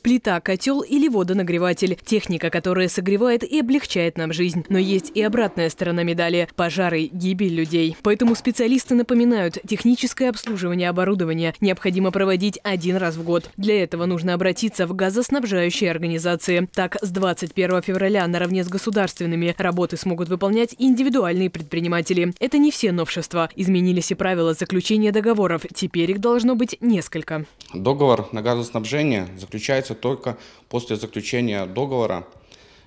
плита, котел или водонагреватель. Техника, которая согревает и облегчает нам жизнь. Но есть и обратная сторона медали – пожары, гибель людей. Поэтому специалисты напоминают, техническое обслуживание оборудования необходимо проводить один раз в год. Для этого нужно обратиться в газоснабжающие организации. Так, с 21 февраля наравне с государственными работы смогут выполнять индивидуальные предприниматели. Это не все новшества. Изменились и правила заключения договоров. Теперь их должно быть несколько. Договор на газоснабжение заключается осуществляется только после заключения договора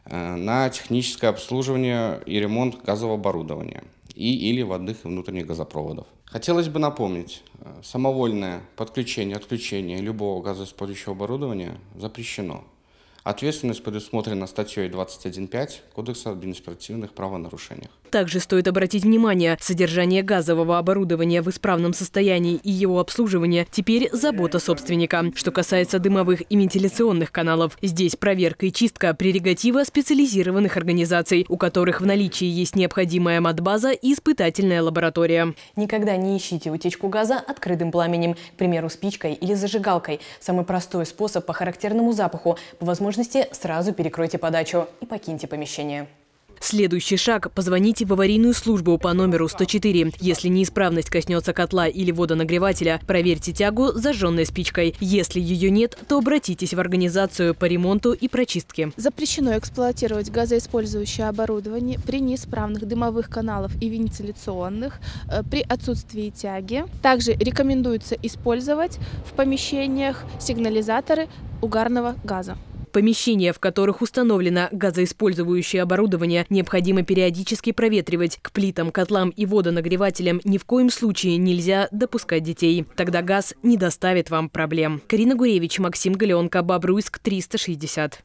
э, на техническое обслуживание и ремонт газового оборудования и или водных и внутренних газопроводов. Хотелось бы напомнить, э, самовольное подключение, отключение любого газоиспользующего оборудования запрещено. Ответственность предусмотрена статьей 21.5 Кодекса административных правонарушениях. Также стоит обратить внимание, содержание газового оборудования в исправном состоянии и его обслуживание теперь забота собственника. Что касается дымовых и вентиляционных каналов, здесь проверка и чистка – прерогатива специализированных организаций, у которых в наличии есть необходимая матбаза и испытательная лаборатория. Никогда не ищите утечку газа открытым пламенем, к примеру, спичкой или зажигалкой. Самый простой способ по характерному запаху, по возможности возможности, сразу перекройте подачу и покиньте помещение. Следующий шаг – позвоните в аварийную службу по номеру 104. Если неисправность коснется котла или водонагревателя, проверьте тягу зажженной спичкой. Если ее нет, то обратитесь в организацию по ремонту и прочистке. Запрещено эксплуатировать газоиспользующее оборудование при неисправных дымовых каналах и вентиляционных, э, при отсутствии тяги. Также рекомендуется использовать в помещениях сигнализаторы угарного газа. Помещения, в которых установлено газоиспользующее оборудование, необходимо периодически проветривать. К плитам, котлам и водонагревателям ни в коем случае нельзя допускать детей. Тогда газ не доставит вам проблем. Карина Гуревич, Максим Галенко, Бобруйск, 360.